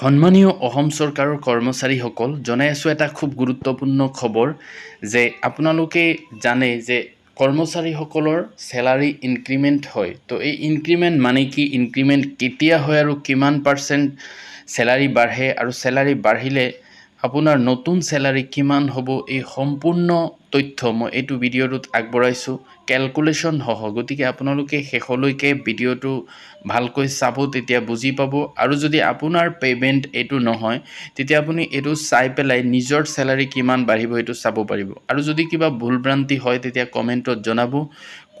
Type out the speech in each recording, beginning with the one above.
সন্মানীয় অসম চৰকাৰৰ কৰ্মচাৰীসকল জনাই আছোঁ এটা খুব গুৰুত্বপূৰ্ণ খবৰ যে আপোনালোকে জানে যে কৰ্মচাৰীসকলৰ চেলাৰী ইনক্ৰিমেণ্ট হয় তো এই ইনক্ৰিমেণ্ট মানে কি ইনক্ৰিমেণ্ট কেতিয়া হয় আৰু কিমান পাৰ্চেণ্ট চেলাৰী বাঢ়ে আৰু চেলাৰী বাঢ়িলে আপোনাৰ নতুন চেলাৰী কিমান হ'ব এই সম্পূৰ্ণ তথ্য মই এইটো ভিডিঅ'টোত আগবঢ়াইছোঁ কেলকুলেশ্যন সহ গতিকে আপোনালোকে শেষলৈকে ভিডিঅ'টো ভালকৈ চাব তেতিয়া বুজি পাব আৰু যদি আপোনাৰ পে'মেণ্ট এইটো নহয় তেতিয়া আপুনি এইটো চাই পেলাই নিজৰ চেলাৰী কিমান বাঢ়িব সেইটো চাব পাৰিব আৰু যদি কিবা ভুল ভ্ৰান্তি হয় তেতিয়া কমেণ্টত জনাব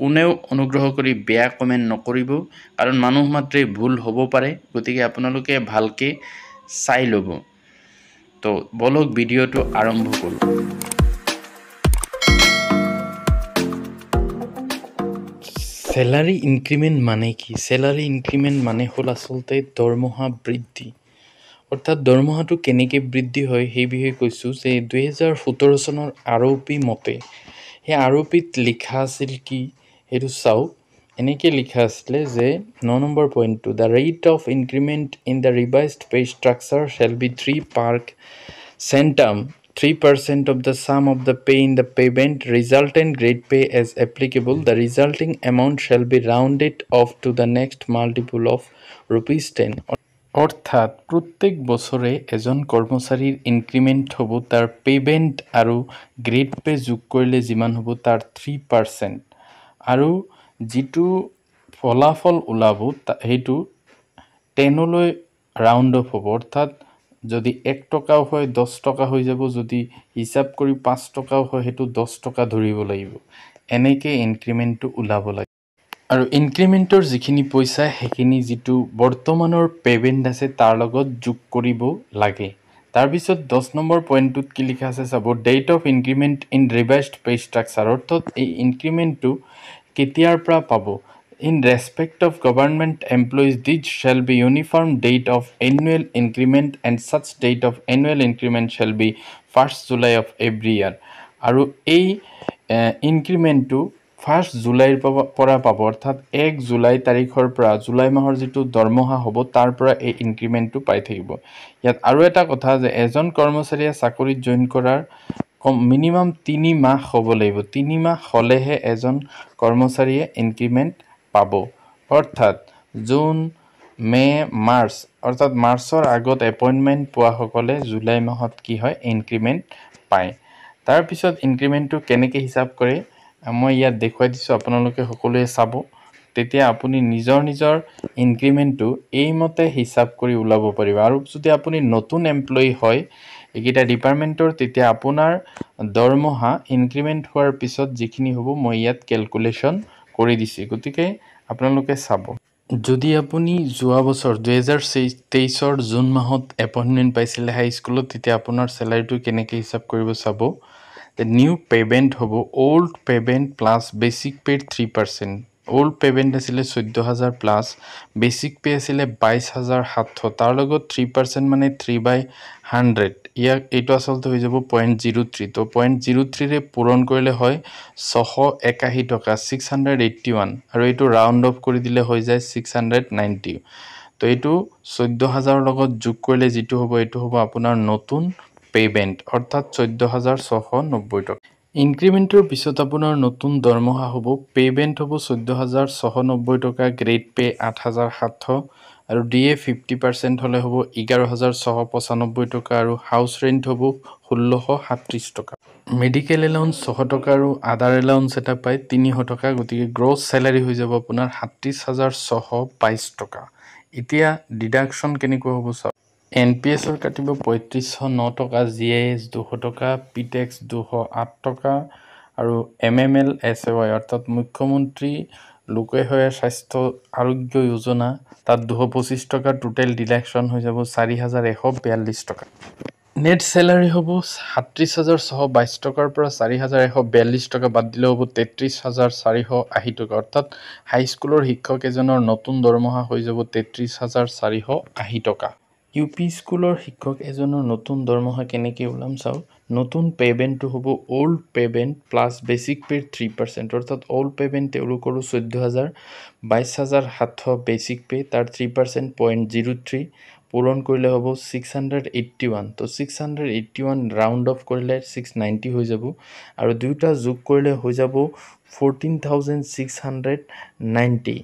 কোনেও অনুগ্ৰহ কৰি বেয়া কমেণ্ট নকৰিব কাৰণ মানুহ মাত্ৰেই ভুল হ'ব পাৰে গতিকে আপোনালোকে ভালকৈ চাই ল'ব তো বলক ভিডিওটো আৰম্ভ কৰোঁ চেলাৰী ইনক্ৰিমেণ্ট মানে কি চেলাৰী ইনক্ৰিমেণ্ট মানে হ'ল আচলতে দৰমহা বৃদ্ধি অৰ্থাৎ দৰমহাটো কেনেকৈ বৃদ্ধি হয় সেই বিষয়ে কৈছোঁ যে দুহেজাৰ সোতৰ চনৰ আৰ অ' পি মতে সেই আৰ অ' পিত লিখা আছিল কি সেইটো চাওক এনেকৈ লিখা আছিলে যে ন নম্বৰ পইণ্টটো the rate of increment in the revised pay structure shall be three per centum three percent of the sum of the pay in the payment result and grade pay as applicable the resulting amount shall be rounded off to the next multiple of rupees ten অৰ্থাৎ প্ৰত্যেক বছৰে এজন কৰ্মচাৰীৰ increment হ'ব তাৰ payment আৰু grade pay যোগ কৰিলে যিমান হ'ব তাৰ থ্ৰী পাৰ্চেণ্ট আৰু যিটো ফলাফল ওলাব সেইটো টেনলৈ ৰাউণ্ড অফ হ'ব অৰ্থাৎ যদি এক টকাও হয় দহ টকা হৈ যাব যদি হিচাপ কৰি পাঁচ টকাও হয় সেইটো দহ টকা ধৰিব লাগিব এনেকৈ ইনক্ৰিমেণ্টটো ওলাব লাগিব আৰু ইনক্ৰিমেণ্টৰ যিখিনি পইচা সেইখিনি যিটো বৰ্তমানৰ পে'মেণ্ট আছে তাৰ লগত যোগ কৰিব লাগে তাৰপিছত দহ নম্বৰ পইণ্টটোত কি লিখা আছে চাব date of increment in revised pay' structure অৰ্থাৎ এই ইনক্ৰিমেণ্টটো কেতিয়াৰ পৰা পাব in respect of government employees this shall be uniform date of annual increment and such date of annual increment shall be first July of every year আৰু এই ইনক্ৰিমেণ্টটো first জুলাইৰ পৰা পাব অৰ্থাৎ এক জুলাই তাৰিখৰ পৰা জুলাই মাহৰ যিটো দৰমহা হ'ব তাৰ পৰা এই ইনক্ৰিমেণ্টটো পাই থাকিব ইয়াত আৰু এটা কথা যে এজন কৰ্মচাৰীয়ে চাকৰিত জইন কৰাৰ মিনিমাম তিনি মাহ হ'ব লাগিব তিনি মাহ হ'লেহে এজন কৰ্মচাৰীয়ে ইনক্ৰিমেণ্ট পাব অৰ্থাৎ জুন মে' মাৰ্চ অৰ্থাৎ মাৰ্চৰ আগত এপইণ্টমেণ্ট পোৱাসকলে জুলাই মাহত কি হয় ইনক্ৰিমেণ্ট পায় তাৰপিছত ইনক্ৰিমেণ্টটো কেনেকৈ হিচাপ কৰে মই ইয়াত দেখুৱাই দিছোঁ আপোনালোকে সকলোৱে চাব তেতিয়া আপুনি নিজৰ নিজৰ ইনক্ৰিমেণ্টটো এইমতে হিচাপ কৰি ওলাব পাৰিব আৰু যদি আপুনি নতুন এমপ্লয়ী হয় এইকেইটা ডিপাৰ্টমেণ্টৰ তেতিয়া আপোনাৰ দৰমহা ইনক্ৰিমেণ্ট হোৱাৰ পিছত যিখিনি হ'ব মই ইয়াত কেলকুলেশ্যন কৰি দিছোঁ গতিকে আপোনালোকে চাব যদি আপুনি যোৱা বছৰ দুহেজাৰ চেই তেইছৰ জুন মাহত এপইণ্টমেণ্ট পাইছিলে হাইস্কুলত তেতিয়া আপোনাৰ চেলাৰীটো কেনেকৈ হিচাপ কৰিব চাব নিউ পে'মেণ্ট হ'ব অ'ল্ড পে'মেণ্ট প্লাছ বেচিক পে'ৰ থ্ৰী পাৰ্চেণ্ট অ'ল্ড পে'মেণ্ট আছিলে চৈধ্য হাজাৰ প্লাছ বেচিক পে' আছিলে বাইছ হাজাৰ সাতশ তাৰ লগত থ্ৰী পাৰ্চেণ্ট মানে থ্ৰী বাই হাণ্ড্ৰেড ইয়াক এইটো আচলতে হৈ যাব পইণ্ট জিৰ' থ্ৰী ত' পইণ্ট জিৰ' থ্ৰীৰে পূৰণ কৰিলে হয় ছশ একাশী টকা ছিক্স হাণ্ড্ৰেড এইট্টি ওৱান আৰু এইটো ৰাউণ্ড অফ কৰি দিলে হৈ যায় ছিক্স হাণ্ড্ৰেড নাইণ্টি ত' এইটো চৈধ্য হাজাৰৰ লগত যোগ কৰিলে যিটো হ'ব এইটো হ'ব আপোনাৰ নতুন পে'মেণ্ট অৰ্থাৎ চৈধ্য হাজাৰ ছশ নব্বৈ টকা ইনক্ৰিমেণ্টৰ পিছত আপোনাৰ নতুন দৰমহা হ'ব পে'মেণ্ট হ'ব চৈধ্য হাজাৰ ছশ নব্বৈ টকা গ্ৰেড পে' আঠ হাজাৰ সাতশ আৰু ডি এ ফিফটি পাৰ্চেণ্ট হ'লে হ'ব এঘাৰ হাজাৰ ছশ পঁচানব্বৈ টকা আৰু হাউচ ৰেণ্ট হ'ব ষোল্লশ সাতত্ৰিছ টকা মেডিকেল এলাউন্স ছশ টকা আৰু আদাৰ এলাউন্স এটা পায় তিনিশ টকা গতিকে গ্ৰছ চেলাৰী হৈ যাব আপোনাৰ সাতত্ৰিছ হাজাৰ ছশ বাইছ টকা এতিয়া ডিডাকশ্যন কেনেকুৱা হ'ব চাওক এন পি এছৰ কাটিব পঁয়ত্ৰিছশ ন টকা জি আই এছ দুশ টকা পি টেক্স দুশ আঠ টকা আৰু M M L S A Y অৰ্থাৎ মুখ্যমন্ত্ৰী লোকে হয়ে স্বাস্থ্য আৰোগ্য যোজনা তাত দুশ পঁচিছ টকাৰ টোটেল ডিডাকশন হৈ যাব চাৰি হাজাৰ এশ বিয়াল্লিছ টকা নেট চেলাৰী হব সাতত্ৰিছ হাজাৰ ছশ বাইছ টকাৰ পৰা চাৰি হাজাৰ এশ বিয়াল্লিছ টকা বাদ দিলেও হব তেত্ৰিছ হাজাৰ চাৰিশ আশী টকা অৰ্থাৎ হাইস্কুলৰ শিক্ষক এজনৰ নতুন দৰমহা হৈ যাব তেত্ৰিছ হাজাৰ চাৰিশ আশী টকা ইউ পি স্কুলৰ শিক্ষক এজনৰ নতুন দৰমহা কেনেকৈ ওলাম চাওঁ নতুন পে'মেণ্টটো হ'ব অ'ল্ড পে'মেণ্ট প্লাছ বেচিক পে'ৰ থ্ৰী পাৰ্চেণ্ট অৰ্থাৎ অ'ল্ড পে'মেণ্ট তেওঁলোকৰো চৈধ্য হাজাৰ বাইছ হাজাৰ সাতশ বেচিক পে' তাৰ three percent point zero' three পূৰণ কৰিলে হ'ব ছিক্স হাণ্ড্ৰেড এইট্টি ওৱান ত' six hundred eighty one round off কৰিলে ছিক্স নাইণ্টি হৈ যাব আৰু দুয়োটা যোগ কৰিলে হৈ যাব fourteen thousand six hundred ninety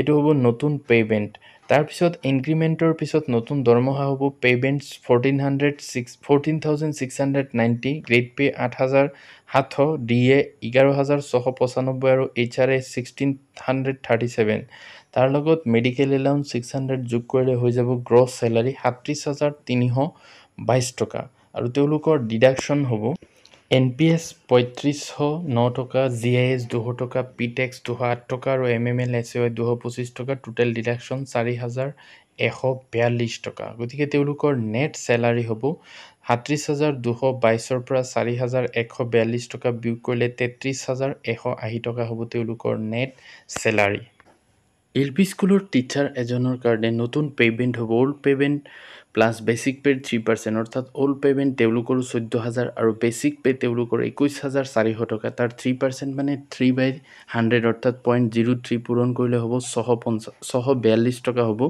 এইটো হ'ব নতুন পে'মেণ্ট তাৰপিছত ইনক্ৰিমেণ্টৰ পিছত নতুন দৰমহা হ'ব payments fourteen hundred six fourteen thousand six hundred ninety grade pay' আঠ হাজাৰ সাতশ ডি এ এঘাৰ হাজাৰ ছশ পঁচানব্বৈ আৰু H R A sixteen hundred thirty seven তাৰ লগত মেডিকেল এলাউণ্ট ছিক্স হাণ্ড্ৰেড যোগ কৰিলে হৈ যাব গ্ৰছ চেলাৰী সাতত্ৰিছ হাজাৰ তিনিশ বাইছ টকা আৰু তেওঁলোকৰ ডিডাকশ্যন হ'ব এন পি এছ পঁয়ত্ৰিছশ ন টকা জি আই এছ দুশ টকা পি টেক্স দুশ আঠ টকা আৰু M M L S A Y দুশ পঁচিছ টকা টোটেল ডিডাকশ্যন চাৰি হাজাৰ এশ বিয়াল্লিছ টকা গতিকে তেওঁলোকৰ নেট চেলাৰী হ'ব সাতত্ৰিছ হাজাৰ দুশ বাইছৰ পৰা চাৰি হাজাৰ এশ বিয়াল্লিছ টকা বিয়োগ কৰিলে তেত্ৰিছ হাজাৰ এশ আশী টকা হ'ব তেওঁলোকৰ নেট চেলাৰী এল পি স্কুলৰ টিচাৰ এজনৰ কাৰণে নতুন পে'মেণ্ট হ'ব অল্ড পে'মেণ্ট প্লাছ বেচিক পে'ৰ থ্ৰী পাৰ্চেণ্ট অৰ্থাৎ অল পে'মেণ্ট তেওঁলোকৰো চৈধ্য হাজাৰ আৰু বেচিক পে' তেওঁলোকৰ একৈছ হাজাৰ চাৰিশ টকা তাৰ থ্ৰী পাৰ্চেণ্ট মানে থ্ৰী বাই হাণ্ড্ৰেড অৰ্থাৎ পইণ্ট জিৰ' থ্ৰী পূৰণ কৰিলে হ'ব ছশ পঞ্চাছ ছশ বিয়াল্লিছ টকা হ'ব তো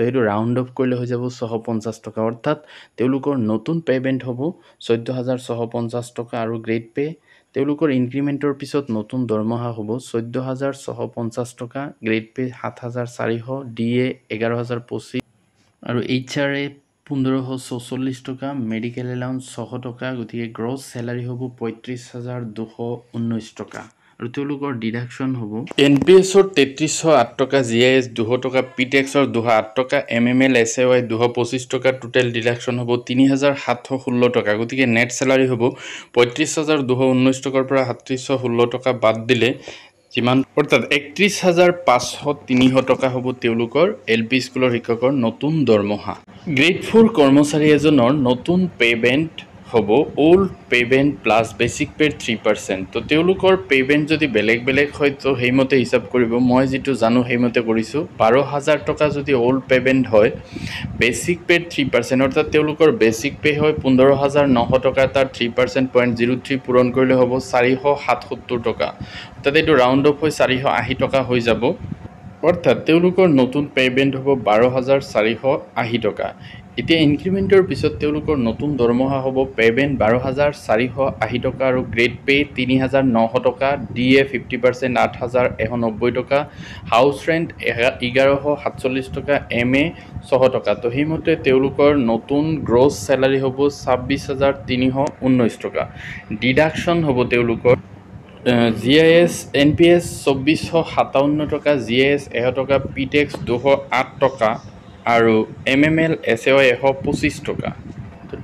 সেইটো ৰাউণ্ড অফ কৰিলে হৈ যাব ছশ পঞ্চাছ টকা অৰ্থাৎ তেওঁলোকৰ নতুন পে'মেণ্ট হ'ব চৈধ্য হাজাৰ ছশ পঞ্চাছ টকা আৰু গ্ৰেড পে' তেওঁলোকৰ ইনক্ৰিমেণ্টৰ পিছত নতুন দৰমহা হ'ব চৈধ্য হাজাৰ ছশ পঞ্চাছ টকা গ্ৰেড পে' সাত হাজাৰ চাৰিশ ডি এ এঘাৰ হাজাৰ পঁচিছ আৰু এইচ আৰ এ পোন্ধৰশ ছয়চল্লিছ টকা মেডিকেল এলাউন্স ছশ টকা গতিকে গ্ৰছ চেলাৰী হ'ব পঁয়ত্ৰিছ হাজাৰ দুশ ঊনৈছ টকা আৰু তেওঁলোকৰ ডিডাকশ্যন হ'ব এন পি এছৰ তেত্ৰিছশ আঠ টকা জি আই এছ দুশ টকা পি টি এক্সৰ দুশ আঠ টকা M M L S A Y দুশ পঁচিছ টকা টোটেল ডিডাকশ্যন হ'ব তিনি হাজাৰ সাতশ ষোল্ল টকা গতিকে নেট চেলাৰী হ'ব পঁয়ত্ৰিছ হাজাৰ দুশ ঊনৈছ টকাৰ পৰা সাতত্ৰিছশ ষোল্ল টকা বাদ দিলে কিমান অৰ্থাৎ একত্ৰিছ হাজাৰ পাঁচশ তিনিশ টকা হ'ব তেওঁলোকৰ এল পি স্কুলৰ শিক্ষকৰ নতুন দৰমহা গ্ৰেড ফ'ৰ কৰ্মচাৰী এজনৰ নতুন পে'মেণ্ট হ'ব old payment plus basic pay three percent তো তেওঁলোকৰ পে'মেণ্ট যদি বেলেগ বেলেগ হয় ত' সেইমতে হিচাপ কৰিব মই যিটো জানো সেইমতে কৰিছোঁ বাৰ হাজাৰ টকা যদি অল্ড পে'মেণ্ট হয় বেচিক পে'ড থ্ৰী পাৰ্চেণ্ট অৰ্থাৎ তেওঁলোকৰ বেচিক পে' হয় পোন্ধৰ হাজাৰ নশ টকা তাৰ three percent point zero' three পূৰণ কৰিলে হ'ব চাৰিশ সাতসত্তৰ টকা অৰ্থাৎ এইটো ৰাউণ্ড অফ হৈ চাৰিশ আশী টকা হৈ যাব অৰ্থাৎ তেওঁলোকৰ নতুন পে'মেণ্ট হ'ব বাৰ হাজাৰ চাৰিশ আশী টকা এতিয়া ইনক্ৰিমেণ্টৰ পিছত তেওঁলোকৰ নতুন দৰমহা হ'ব পে'মেণ্ট বাৰ হাজাৰ চাৰিশ আশী টকা আৰু গ্ৰেড পে' তিনি হাজাৰ নশ টকা ডি এ ফিফটি পাৰ্চেণ্ট আঠ হাজাৰ এশ নব্বৈ টকা হাউচ ৰেণ্ট এঘাৰশ সাতচল্লিছ টকা এম এ ছশ টকা তো সেইমতে তেওঁলোকৰ নতুন গ্ৰছ চেলাৰী হ'ব ছাব্বিছ হাজাৰ তিনিশ ঊনৈছ টকা ডিডাকশ্যন হ'ব তেওঁলোকৰ G I S N P S চৌব্বিছশ সাতাৱন্ন টকা জি আই এছ এশ টকা পি টেক্স দুশ আঠ টকা আৰু M M L S A Y এশ পঁচিছ টকা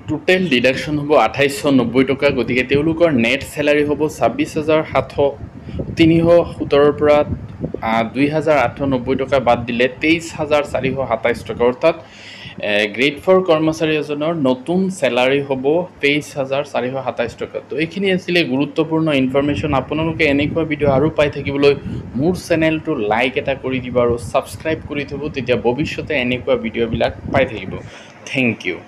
টোটেল ডিডাকশ্যন হ'ব আঠাইছশ নব্বৈ টকা গতিকে তেওঁলোকৰ নেট চেলাৰী হ'ব ছাব্বিছ হাজাৰ সাতশ তিনিশ সোতৰৰ পৰা দুই হাজাৰ আঠশ নব্বৈ টকা বাদ দিলে তেইছ হাজাৰ চাৰিশ সাতাইছ টকা অৰ্থাৎ গ্ৰেড ফ'ৰ কৰ্মচাৰী এজনৰ নতুন চেলাৰী হ'ব তেইছ হাজাৰ চাৰিশ সাতাইছ টকা তো এইখিনি আছিলে গুৰুত্বপূৰ্ণ ইনফৰ্মেশ্যন আপোনালোকে এনেকুৱা ভিডিঅ' আৰু পাই থাকিবলৈ মোৰ চেনেলটো লাইক এটা কৰি দিব আৰু ছাবস্ক্ৰাইব কৰি থ'ব তেতিয়া ভৱিষ্যতে এনেকুৱা ভিডিঅ'বিলাক পাই থাকিব থেংক ইউ